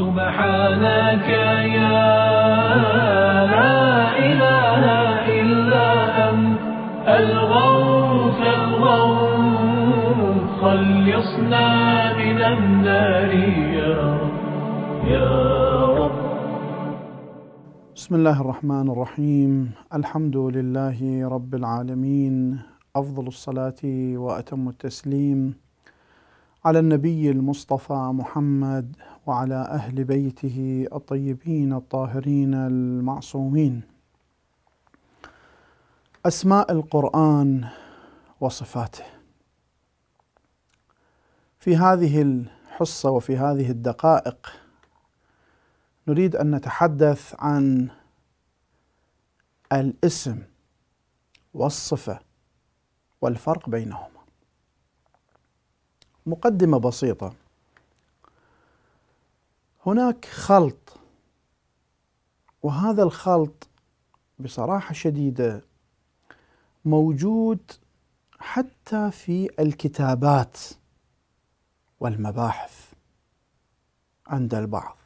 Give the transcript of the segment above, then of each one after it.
سبحانك يا لا إله إلا أنت الغوث الغوث خلصنا من النار يا رب يا رب بسم الله الرحمن الرحيم الحمد لله رب العالمين أفضل الصلاة وأتم التسليم على النبي المصطفى محمد وعلى أهل بيته الطيبين الطاهرين المعصومين أسماء القرآن وصفاته في هذه الحصة وفي هذه الدقائق نريد أن نتحدث عن الاسم والصفة والفرق بينهما مقدمة بسيطة هناك خلط وهذا الخلط بصراحة شديدة موجود حتى في الكتابات والمباحث عند البعض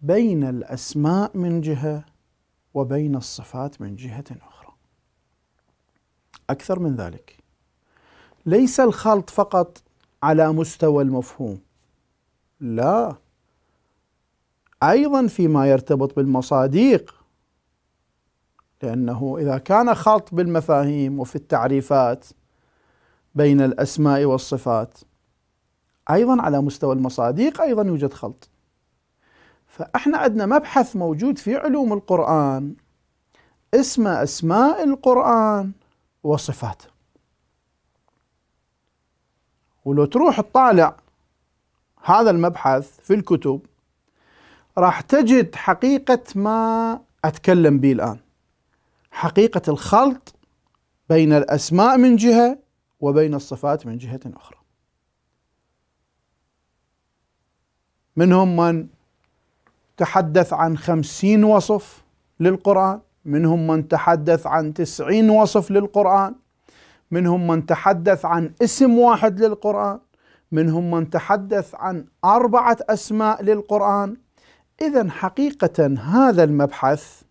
بين الأسماء من جهة وبين الصفات من جهة أخرى أكثر من ذلك ليس الخلط فقط على مستوى المفهوم لا أيضا فيما يرتبط بالمصاديق لأنه إذا كان خلط بالمفاهيم وفي التعريفات بين الأسماء والصفات أيضا على مستوى المصاديق أيضا يوجد خلط فإحنا عندنا مبحث موجود في علوم القرآن اسمه أسماء القرآن وصفاته ولو تروح تطالع هذا المبحث في الكتب راح تجد حقيقة ما أتكلم به الآن حقيقة الخلط بين الأسماء من جهة وبين الصفات من جهة أخرى منهم من تحدث عن خمسين وصف للقرآن منهم من تحدث عن تسعين وصف للقرآن منهم من تحدث عن اسم واحد للقرآن منهم من تحدث عن أربعة أسماء للقرآن إذا حقيقة هذا المبحث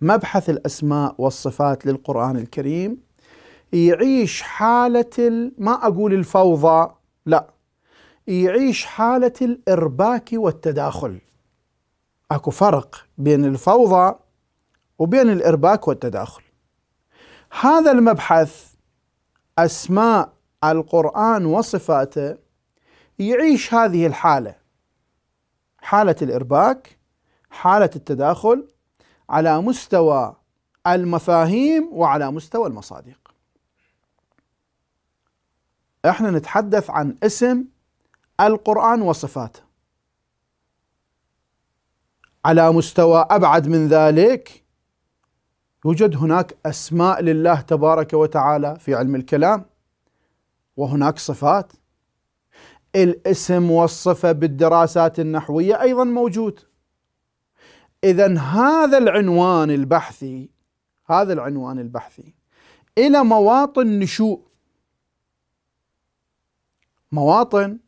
مبحث الأسماء والصفات للقرآن الكريم يعيش حالة ما أقول الفوضى لا يعيش حالة الإرباك والتداخل اكو فرق بين الفوضى وبين الارباك والتداخل هذا المبحث أسماء القرآن وصفاته يعيش هذه الحالة حالة الإرباك حالة التداخل على مستوى المفاهيم وعلى مستوى المصادق احنا نتحدث عن اسم القرآن وصفاته على مستوى أبعد من ذلك يوجد هناك اسماء لله تبارك وتعالى في علم الكلام وهناك صفات الاسم والصفه بالدراسات النحويه ايضا موجود اذا هذا العنوان البحثي هذا العنوان البحثي الى مواطن نشوء مواطن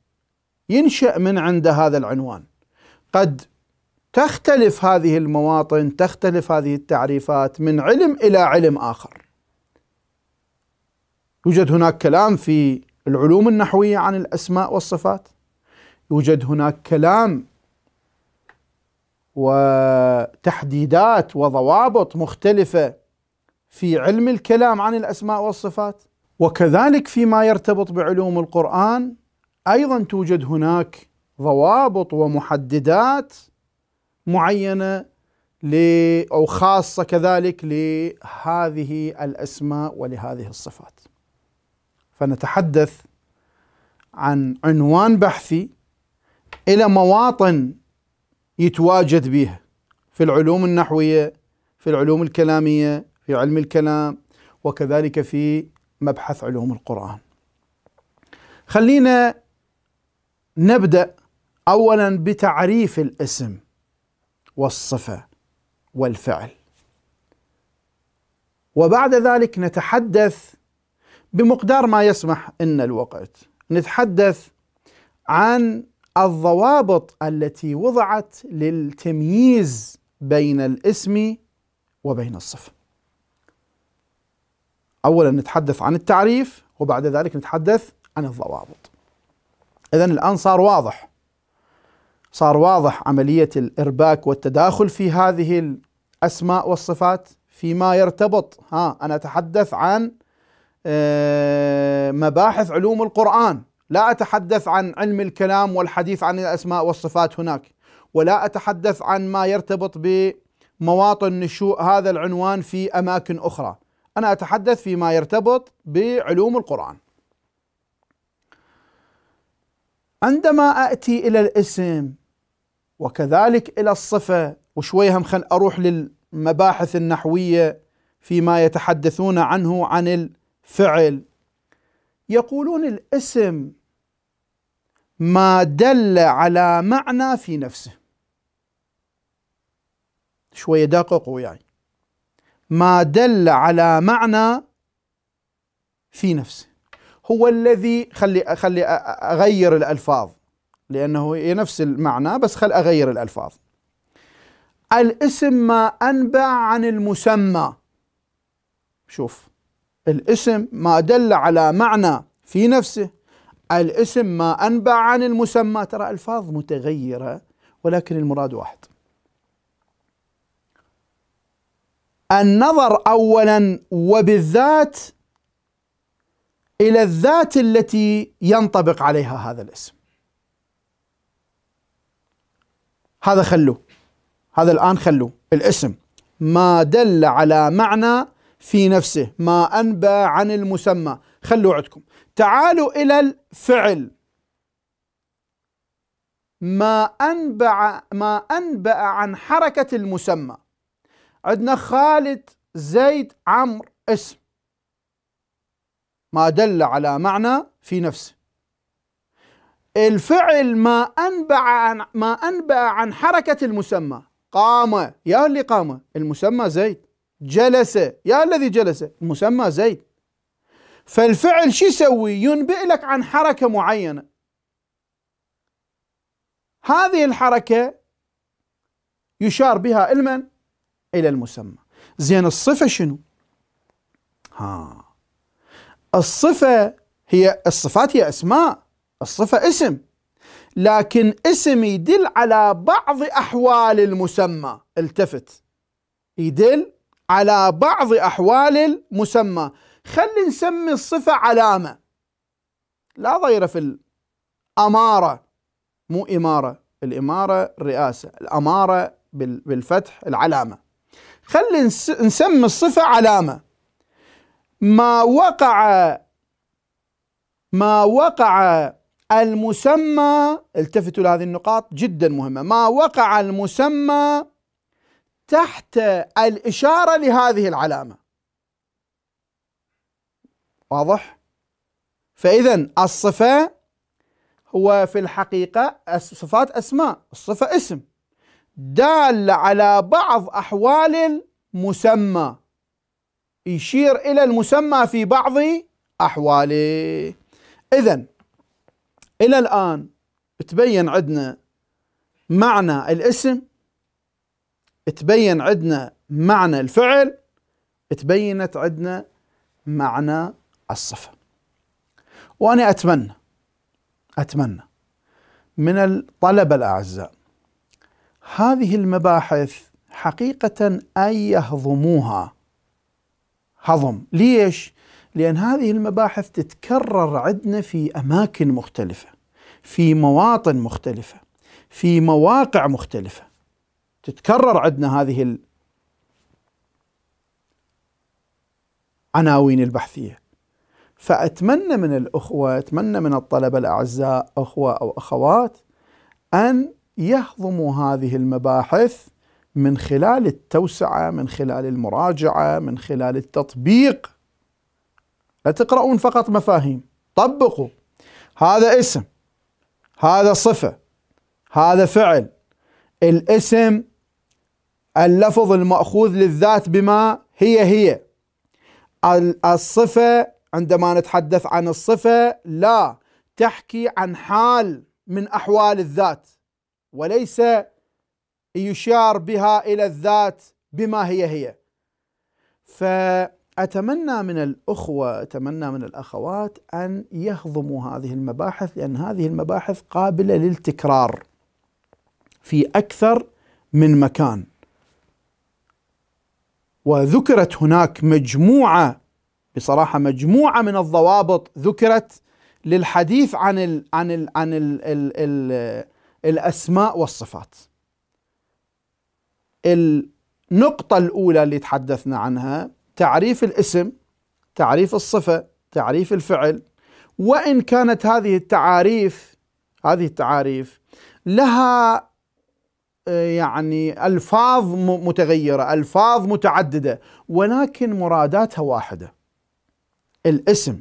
ينشا من عند هذا العنوان قد تختلف هذه المواطن تختلف هذه التعريفات من علم الى علم اخر يوجد هناك كلام في العلوم النحويه عن الاسماء والصفات يوجد هناك كلام وتحديدات وضوابط مختلفه في علم الكلام عن الاسماء والصفات وكذلك فيما يرتبط بعلوم القران ايضا توجد هناك ضوابط ومحددات معينه او خاصه كذلك لهذه الاسماء ولهذه الصفات. فنتحدث عن عنوان بحثي الى مواطن يتواجد بها في العلوم النحويه، في العلوم الكلاميه، في علم الكلام وكذلك في مبحث علوم القران. خلينا نبدا اولا بتعريف الاسم والصفة والفعل وبعد ذلك نتحدث بمقدار ما يسمح ان الوقت نتحدث عن الضوابط التي وضعت للتمييز بين الاسم وبين الصفه اولا نتحدث عن التعريف وبعد ذلك نتحدث عن الضوابط اذا الان صار واضح صار واضح عملية الإرباك والتداخل في هذه الأسماء والصفات فيما يرتبط ها أنا أتحدث عن آه، مباحث علوم القرآن لا أتحدث عن علم الكلام والحديث عن الأسماء والصفات هناك ولا أتحدث عن ما يرتبط بمواطن نشوء هذا العنوان في أماكن أخرى أنا أتحدث فيما يرتبط بعلوم القرآن عندما أتي إلى الاسم وكذلك إلى الصفة وشوي هم خل أروح للمباحث النحوية فيما يتحدثون عنه عن الفعل يقولون الاسم ما دل على معنى في نفسه شوية دققوا وياي يعني. ما دل على معنى في نفسه هو الذي خلي خلي اغير الالفاظ لأنه هي نفس المعنى بس خل أغير الألفاظ الاسم ما أنبع عن المسمى شوف الاسم ما دل على معنى في نفسه الاسم ما أنبع عن المسمى ترى ألفاظ متغيرة ولكن المراد واحد النظر أولا وبالذات إلى الذات التي ينطبق عليها هذا الاسم هذا خلوه هذا الآن خلوه الاسم ما دل على معنى في نفسه ما أنبى عن المسمى خلوه عندكم تعالوا إلى الفعل ما أنبع ما أنبأ عن حركة المسمى عندنا خالد زيد عمرو اسم ما دل على معنى في نفسه الفعل ما أنبع عن ما انبع عن حركة المسمى قام يا اللي قام المسمى زيد جلس يا الذي جلس المسمى زيد فالفعل شو يسوي ينبئ لك عن حركة معينة هذه الحركة يشار بها المن إلى المسمى زين الصفة شنو ها الصفة هي الصفات هي أسماء الصفة اسم لكن اسم يدل على بعض أحوال المسمى التفت يدل على بعض أحوال المسمى خلي نسمي الصفة علامة لا ضير في الأمارة مو إمارة الإمارة الرئاسة الأمارة بالفتح العلامة خلي نسمي الصفة علامة ما وقع ما وقع المسمى التفتوا لهذه النقاط جدا مهمة ما وقع المسمى تحت الإشارة لهذه العلامة واضح؟ فإذا الصفة هو في الحقيقة صفات أسماء الصفة اسم دال على بعض أحوال المسمى يشير إلى المسمى في بعض أحواله إذا إلى الآن تبين عندنا معنى الاسم تبين عندنا معنى الفعل تبينت عندنا معنى الصفة وأنا أتمنى أتمنى من الطلبة الأعزاء هذه المباحث حقيقة أن يهضموها هضم ليش؟ لأن هذه المباحث تتكرر عندنا في أماكن مختلفة في مواطن مختلفة في مواقع مختلفة تتكرر عندنا هذه العناوين البحثية فأتمنى من الأخوة أتمنى من الطلبة الأعزاء أخوة أو أخوات أن يهضموا هذه المباحث من خلال التوسعة من خلال المراجعة من خلال التطبيق لا تقرؤون فقط مفاهيم طبقوا هذا اسم هذا صفة هذا فعل الاسم اللفظ المأخوذ للذات بما هي هي الصفة عندما نتحدث عن الصفة لا تحكي عن حال من أحوال الذات وليس يشار بها إلى الذات بما هي هي فالصفة أتمنى من الأخوة أتمنى من الأخوات أن يهضموا هذه المباحث لأن هذه المباحث قابلة للتكرار في أكثر من مكان وذكرت هناك مجموعة بصراحة مجموعة من الضوابط ذكرت للحديث عن الـ عن الـ عن الـ الـ الـ الأسماء والصفات النقطة الأولى اللي تحدثنا عنها تعريف الاسم تعريف الصفة تعريف الفعل وإن كانت هذه التعاريف هذه التعاريف لها آه، يعني ألفاظ متغيرة ألفاظ متعددة ولكن مراداتها واحدة الاسم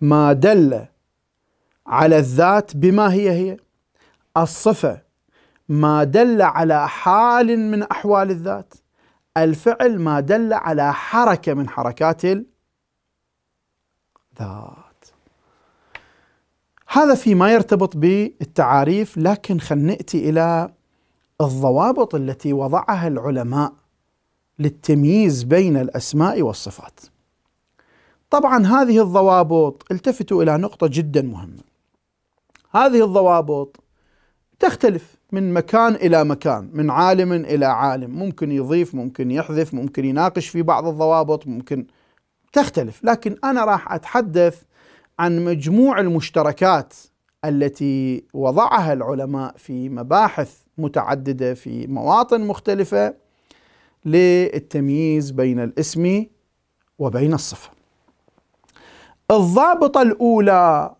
ما دل على الذات بما هي هي الصفة ما دل على حال من أحوال الذات الفعل ما دل على حركة من حركات الذات هذا فيما يرتبط بالتعاريف لكن خل نأتي إلى الضوابط التي وضعها العلماء للتمييز بين الأسماء والصفات طبعا هذه الضوابط التفتوا إلى نقطة جدا مهمة هذه الضوابط تختلف من مكان إلى مكان من عالم إلى عالم ممكن يضيف ممكن يحذف ممكن يناقش في بعض الضوابط ممكن تختلف لكن أنا راح أتحدث عن مجموع المشتركات التي وضعها العلماء في مباحث متعددة في مواطن مختلفة للتمييز بين الاسم وبين الصفة الضابطة الأولى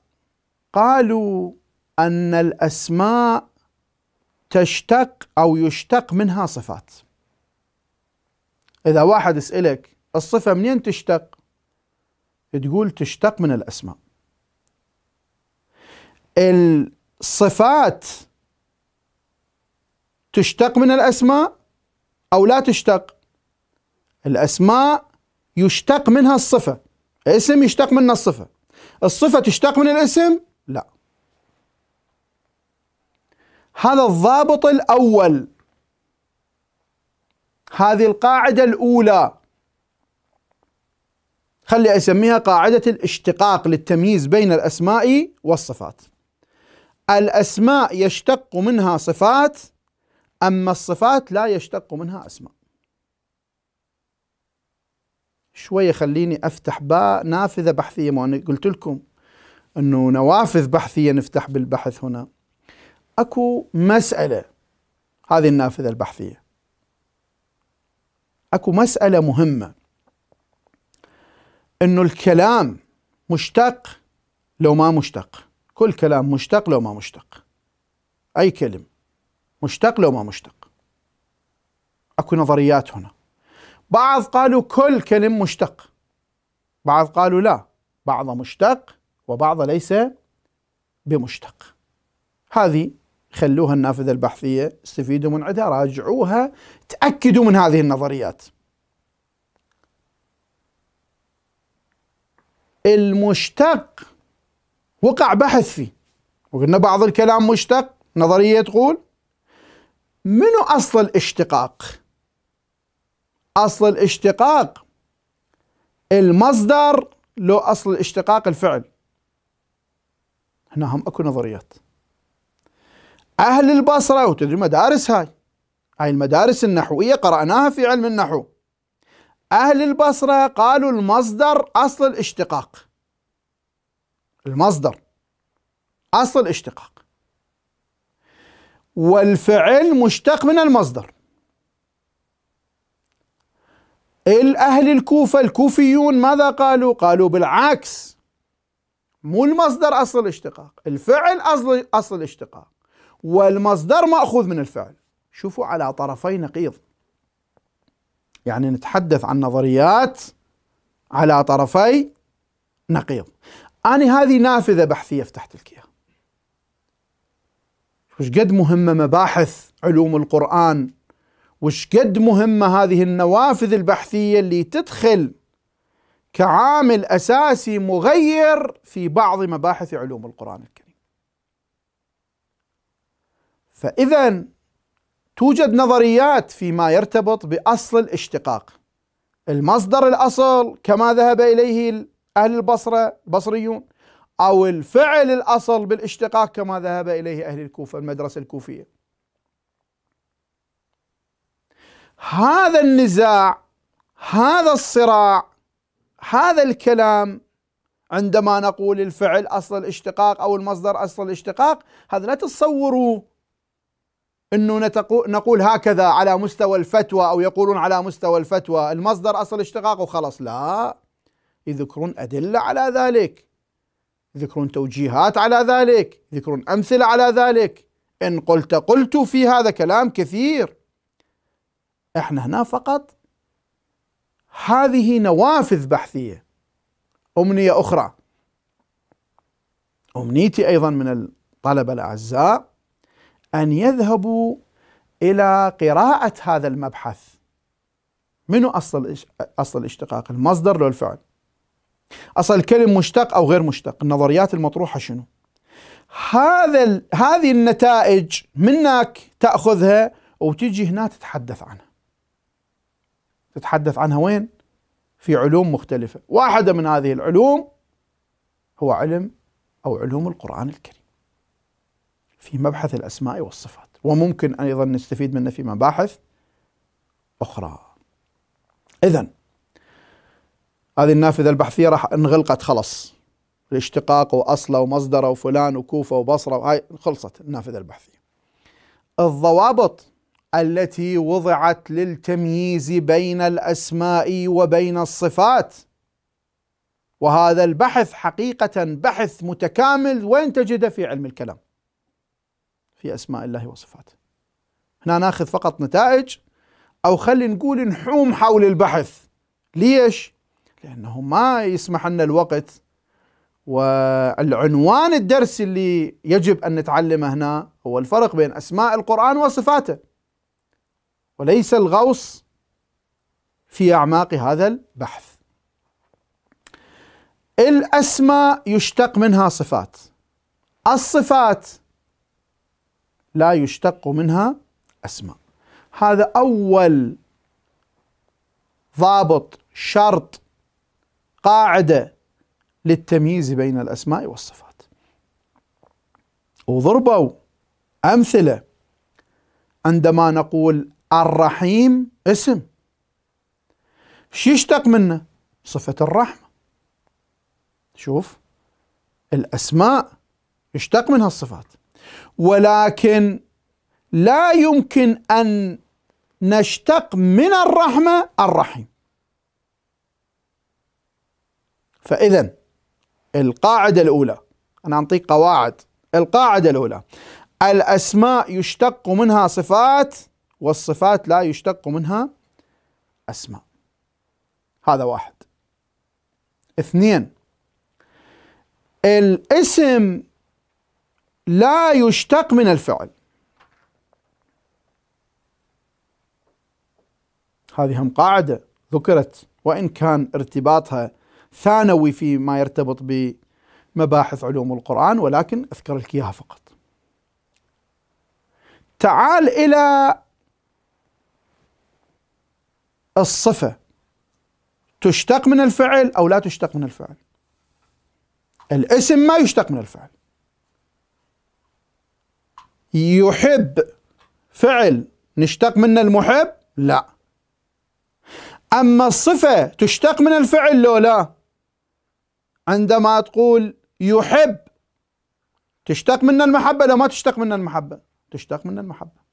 قالوا أن الأسماء تشتق أو يشتق منها صفات إذا واحد يسألك الصفة منين تشتق تقول تشتق من الأسماء الصفات تشتق من الأسماء أو لا تشتق الأسماء يشتق منها الصفة اسم يشتق منها الصفة الصفة تشتق من الاسم لا هذا الضابط الأول هذه القاعدة الأولى خلي أسميها قاعدة الاشتقاق للتمييز بين الأسماء والصفات الأسماء يشتق منها صفات أما الصفات لا يشتق منها أسماء شوية خليني أفتح باء نافذة بحثية ما أنا قلت لكم أنه نوافذ بحثية نفتح بالبحث هنا اكو مسألة هذه النافذة البحثية اكو مسألة مهمة انه الكلام مشتق لو ما مشتق كل كلام مشتق لو ما مشتق اي كلم مشتق لو ما مشتق اكو نظريات هنا بعض قالوا كل كلم مشتق بعض قالوا لا بعض مشتق وبعض ليس بمشتق هذه خلوها النافذة البحثية استفيدوا من عندها راجعوها تأكدوا من هذه النظريات المشتق وقع بحث فيه وقلنا بعض الكلام مشتق نظرية تقول منو أصل الاشتقاق أصل الاشتقاق المصدر لو أصل الاشتقاق الفعل هنا هم أكو نظريات أهل البصرة وتدري مدارس هاي هاي المدارس النحوية قرأناها في علم النحو أهل البصرة قالوا المصدر أصل الاشتقاق المصدر أصل الاشتقاق والفعل مشتق من المصدر الأهل الكوفة الكوفيون ماذا قالوا؟ قالوا بالعكس مو المصدر أصل الاشتقاق الفعل أصل, أصل الاشتقاق والمصدر مأخوذ من الفعل شوفوا على طرفي نقيض يعني نتحدث عن نظريات على طرفي نقيض أنا هذه نافذة بحثية فتحت لك إياها وش قد مهمة مباحث علوم القرآن وش قد مهمة هذه النوافذ البحثية اللي تدخل كعامل أساسي مغير في بعض مباحث علوم القرآن الكريم فإذا توجد نظريات فيما يرتبط بأصل الاشتقاق المصدر الأصل كما ذهب إليه أهل البصرة البصريون أو الفعل الأصل بالاشتقاق كما ذهب إليه أهل الكوفة المدرسة الكوفية هذا النزاع هذا الصراع هذا الكلام عندما نقول الفعل اصل الاشتقاق او المصدر اصل الاشتقاق هذا لا تتصوروا انه نقول هكذا على مستوى الفتوى او يقولون على مستوى الفتوى المصدر اصل اشتقاق وخلاص لا يذكرون ادله على ذلك يذكرون توجيهات على ذلك يذكرون امثله على ذلك ان قلت قلت في هذا كلام كثير احنا هنا فقط هذه نوافذ بحثيه امنيه اخرى امنيتي ايضا من الطلبه الاعزاء أن يذهبوا إلى قراءة هذا المبحث منو أصل أصل الاشتقاق المصدر له الفعل أصل الكلم مشتق أو غير مشتق النظريات المطروحة شنو هذا هذه النتائج منك تأخذها وتجي هنا تتحدث عنها تتحدث عنها وين في علوم مختلفة واحدة من هذه العلوم هو علم أو علوم القرآن الكريم في مبحث الأسماء والصفات وممكن أيضا نستفيد منه في مباحث أخرى إذا هذه النافذة البحثية راح انغلقت خلص الاشتقاق وأصله ومصدره وفلان وكوفة وبصرة وهاي خلصت النافذة البحثية الضوابط التي وضعت للتمييز بين الأسماء وبين الصفات وهذا البحث حقيقة بحث متكامل وين تجده في علم الكلام في أسماء الله وصفاته هنا ناخذ فقط نتائج أو خلي نقول نحوم حول البحث ليش؟ لأنه ما يسمح لنا الوقت والعنوان الدرسي اللي يجب أن نتعلمه هنا هو الفرق بين أسماء القرآن وصفاته وليس الغوص في أعماق هذا البحث الأسماء يشتق منها صفات الصفات لا يشتق منها اسماء هذا اول ضابط شرط قاعده للتمييز بين الاسماء والصفات وضربوا امثله عندما نقول الرحيم اسم شو يشتق منه صفه الرحمه شوف الاسماء يشتق منها الصفات ولكن لا يمكن ان نشتق من الرحمه الرحيم فاذا القاعده الاولى انا اعطيك قواعد القاعده الاولى الاسماء يشتق منها صفات والصفات لا يشتق منها اسماء هذا واحد اثنين الاسم لا يشتق من الفعل هذه هم قاعدة ذكرت وإن كان ارتباطها ثانوي فيما يرتبط بمباحث علوم القرآن ولكن أذكر لك إياها فقط تعال إلى الصفة تشتق من الفعل أو لا تشتق من الفعل الاسم ما يشتق من الفعل يحب فعل نشتق منه المحب لا أما الصفة تشتق من الفعل لو لا عندما تقول يحب تشتق منه المحبة لو ما تشتق منه المحبة تشتق منه المحبة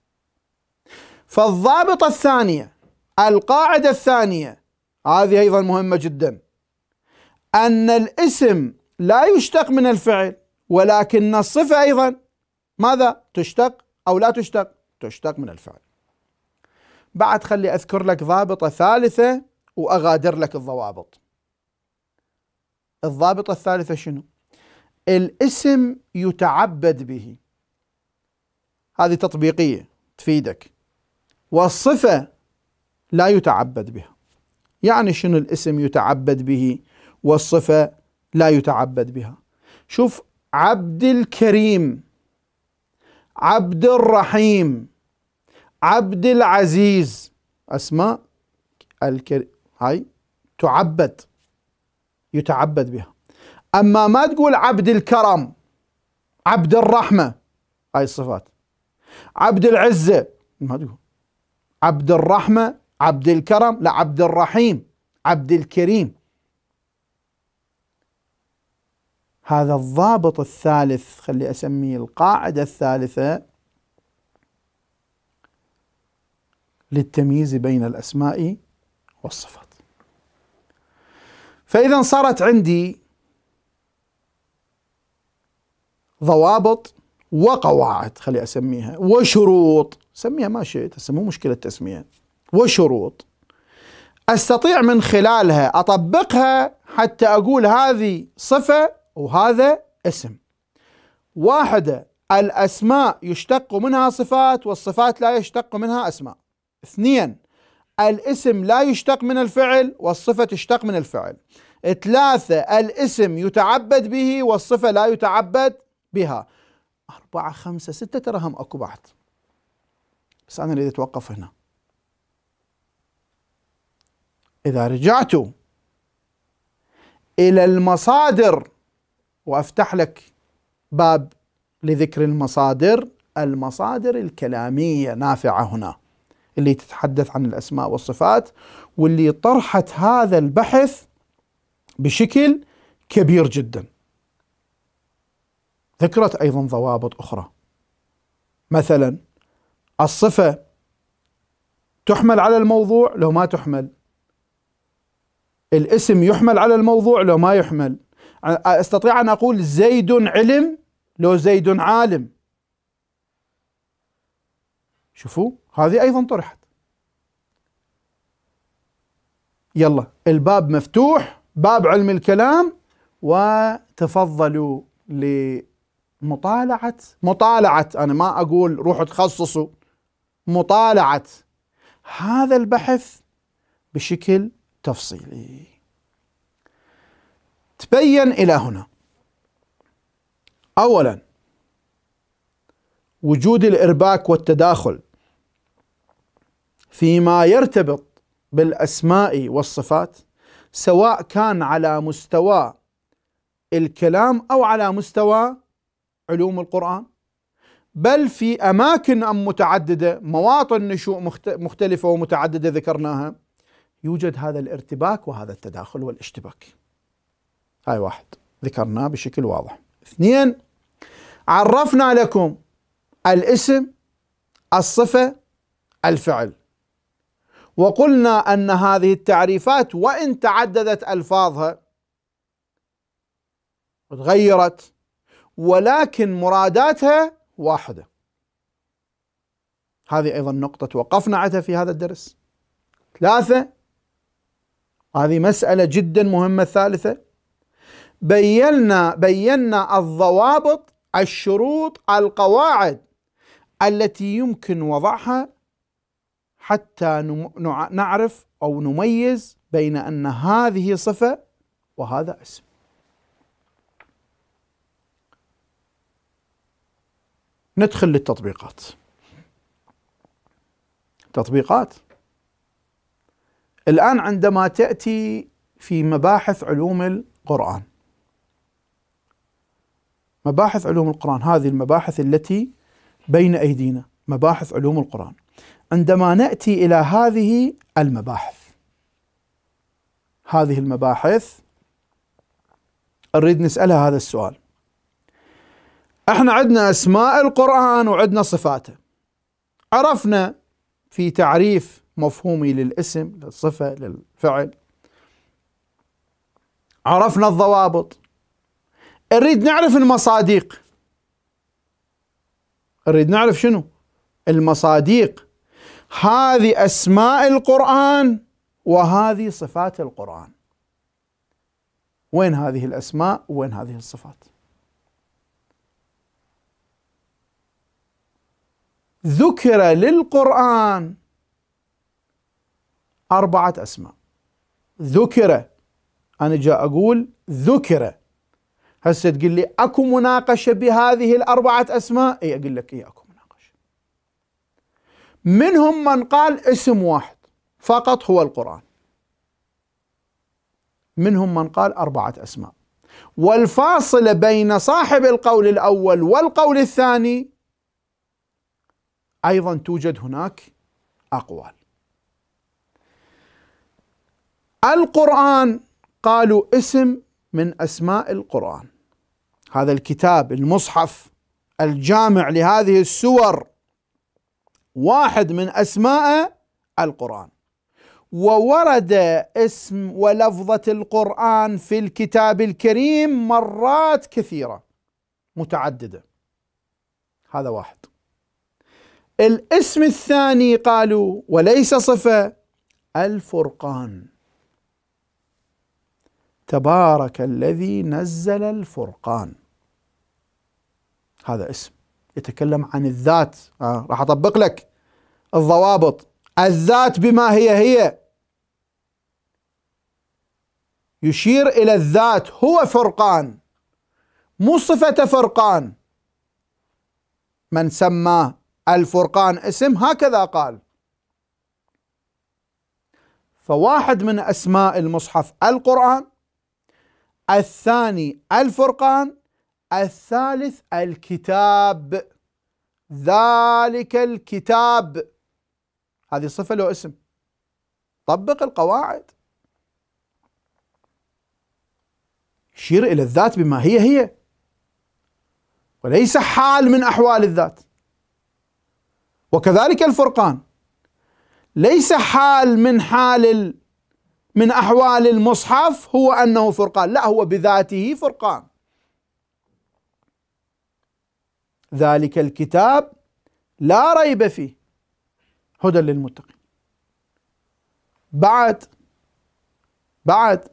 فالضابطة الثانية القاعدة الثانية هذه أيضا مهمة جدا أن الاسم لا يشتق من الفعل ولكن الصفة أيضا ماذا تشتق أو لا تشتق تشتق من الفعل بعد خلي أذكر لك ضابطة ثالثة وأغادر لك الضوابط الضابطة الثالثة شنو الاسم يتعبد به هذه تطبيقية تفيدك والصفة لا يتعبد بها يعني شنو الاسم يتعبد به والصفة لا يتعبد بها شوف عبد الكريم عبد الرحيم عبد العزيز أسماء الكريم هاي تعبد يتعبد بها أما ما تقول عبد الكرم عبد الرحمة هاي الصفات عبد العزة ما تقول عبد الرحمة عبد الكرم لا عبد الرحيم عبد الكريم هذا الضابط الثالث خلي أسميه القاعدة الثالثة للتمييز بين الأسماء والصفات فإذا صارت عندي ضوابط وقواعد خلي أسميها وشروط سميها ما شئت مو مشكلة تسمية وشروط استطيع من خلالها اطبقها حتى اقول هذه صفه وهذا اسم واحدة الأسماء يشتق منها صفات والصفات لا يشتق منها أسماء اثنين الاسم لا يشتق من الفعل والصفة تشتق من الفعل ثلاثة الاسم يتعبد به والصفة لا يتعبد بها أربعة خمسة ستة ترى هم أكو بعد بس أنا أريد أتوقف هنا إذا رجعتوا إلى المصادر وافتح لك باب لذكر المصادر المصادر الكلاميه نافعه هنا اللي تتحدث عن الاسماء والصفات واللي طرحت هذا البحث بشكل كبير جدا. ذكرت ايضا ضوابط اخرى. مثلا الصفه تحمل على الموضوع لو ما تحمل. الاسم يحمل على الموضوع لو ما يحمل. استطيع ان اقول زيد علم لو زيد عالم شوفوا هذه ايضا طرحت يلا الباب مفتوح باب علم الكلام وتفضلوا لمطالعة مطالعة أنا ما أقول روحوا تخصصوا مطالعة هذا البحث بشكل تفصيلي تبين إلى هنا أولا وجود الإرباك والتداخل فيما يرتبط بالأسماء والصفات سواء كان على مستوى الكلام أو على مستوى علوم القرآن بل في أماكن أم متعددة مواطن نشوء مختلفة ومتعددة ذكرناها يوجد هذا الارتباك وهذا التداخل والاشتباك هاي واحد ذكرناه بشكل واضح اثنين عرفنا لكم الاسم الصفة الفعل وقلنا أن هذه التعريفات وإن تعددت ألفاظها تغيرت ولكن مراداتها واحدة هذه أيضا نقطة توقفنا عنها في هذا الدرس ثلاثة هذه مسألة جدا مهمة ثالثة بينا بينا الضوابط الشروط القواعد التي يمكن وضعها حتى نعرف او نميز بين ان هذه صفه وهذا اسم. ندخل للتطبيقات. تطبيقات الان عندما تاتي في مباحث علوم القران مباحث علوم القرآن هذه المباحث التي بين أيدينا مباحث علوم القرآن عندما نأتي إلى هذه المباحث هذه المباحث نريد نسألها هذا السؤال احنا عندنا أسماء القرآن وعندنا صفاته عرفنا في تعريف مفهومي للاسم للصفة للفعل عرفنا الضوابط نريد نعرف المصاديق نريد نعرف شنو المصاديق هذه أسماء القرآن وهذه صفات القرآن وين هذه الأسماء وين هذه الصفات ذكر للقرآن أربعة أسماء ذكر أنا جاء أقول ذكر هسه تقول لي اكو مناقشه بهذه الاربعه اسماء؟ اي اقول لك اي اكو مناقشه. منهم من قال اسم واحد فقط هو القران. منهم من قال اربعه اسماء. والفاصله بين صاحب القول الاول والقول الثاني ايضا توجد هناك اقوال. القران قالوا اسم من اسماء القران. هذا الكتاب المصحف الجامع لهذه السور واحد من اسماء القران وورد اسم ولفظه القران في الكتاب الكريم مرات كثيره متعدده هذا واحد الاسم الثاني قالوا وليس صفه الفرقان تبارك الذي نزل الفرقان هذا اسم يتكلم عن الذات آه راح أطبق لك الضوابط الذات بما هي هي يشير إلى الذات هو فرقان مو صفة فرقان من سماه الفرقان اسم هكذا قال فواحد من أسماء المصحف القرآن الثاني الفرقان الثالث الكتاب ذلك الكتاب هذه صفة له اسم طبق القواعد يشير إلى الذات بما هي هي وليس حال من أحوال الذات وكذلك الفرقان ليس حال من حال من أحوال المصحف هو أنه فرقان لا هو بذاته فرقان ذلك الكتاب لا ريب فيه هدى للمتقين بعد بعد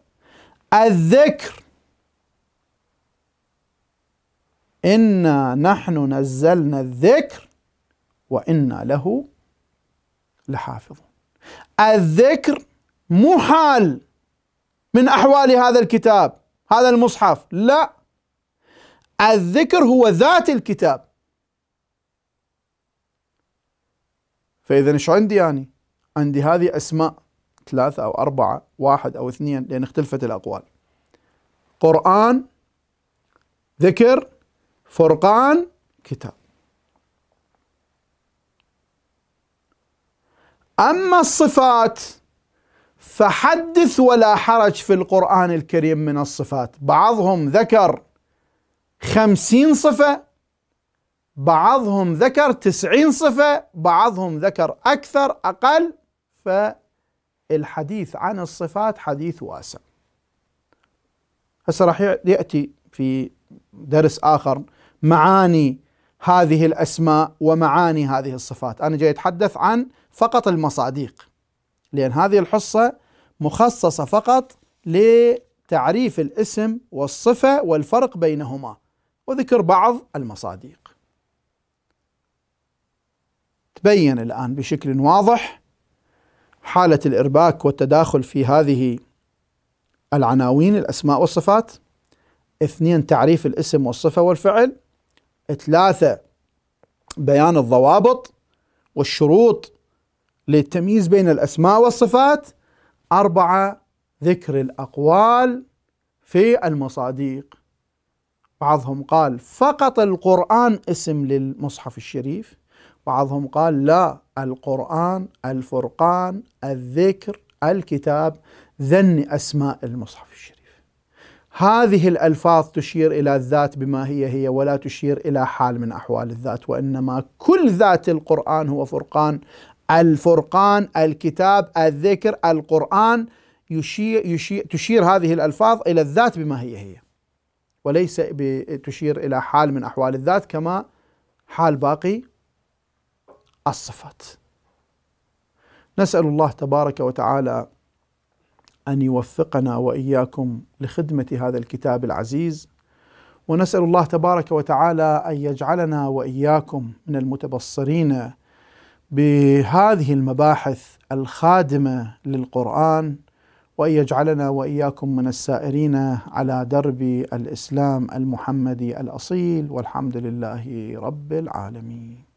الذكر إنا نحن نزلنا الذكر وإنا له لحافظون الذكر مو حال من أحوال هذا الكتاب هذا المصحف لا الذكر هو ذات الكتاب فإذا ايش عندي يعني؟ عندي هذه أسماء ثلاثة أو أربعة واحد أو اثنين لأن اختلفت الأقوال قرآن ذكر فرقان كتاب أما الصفات فحدث ولا حرج في القرآن الكريم من الصفات بعضهم ذكر خمسين صفة بعضهم ذكر تسعين صفة بعضهم ذكر أكثر أقل فالحديث عن الصفات حديث واسع هسه راح يأتي في درس آخر معاني هذه الأسماء ومعاني هذه الصفات أنا جاي أتحدث عن فقط المصاديق لأن هذه الحصة مخصصة فقط لتعريف الاسم والصفة والفرق بينهما وذكر بعض المصاديق تبين الآن بشكل واضح حالة الإرباك والتداخل في هذه العناوين الأسماء والصفات اثنين تعريف الاسم والصفة والفعل ثلاثة بيان الضوابط والشروط للتمييز بين الأسماء والصفات أربعة ذكر الأقوال في المصادق بعضهم قال فقط القرآن اسم للمصحف الشريف بعضهم قال لا القرآن الفرقان الذكر الكتاب ذن أسماء المصحف الشريف هذه الألفاظ تشير إلى الذات بما هي هي ولا تشير إلى حال من أحوال الذات وإنما كل ذات القرآن هو فرقان الفرقان الكتاب الذكر القرآن يشير, يشير تشير هذه الألفاظ إلى الذات بما هي هي وليس تشير إلى حال من أحوال الذات كما حال باقي الصفات نسال الله تبارك وتعالى ان يوفقنا واياكم لخدمه هذا الكتاب العزيز ونسال الله تبارك وتعالى ان يجعلنا واياكم من المتبصرين بهذه المباحث الخادمه للقران وان يجعلنا واياكم من السائرين على درب الاسلام المحمدي الاصيل والحمد لله رب العالمين